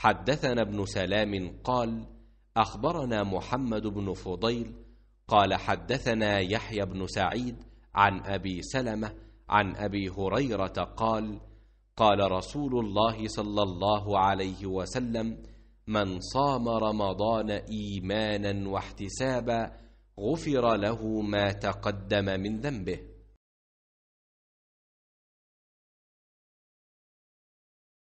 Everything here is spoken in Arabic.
حدثنا ابن سلام قال أخبرنا محمد بن فضيل قال حدثنا يحيى بن سعيد عن أبي سلمة عن أبي هريرة قال قال رسول الله صلى الله عليه وسلم من صام رمضان إيمانا واحتسابا غفر له ما تقدم من ذنبه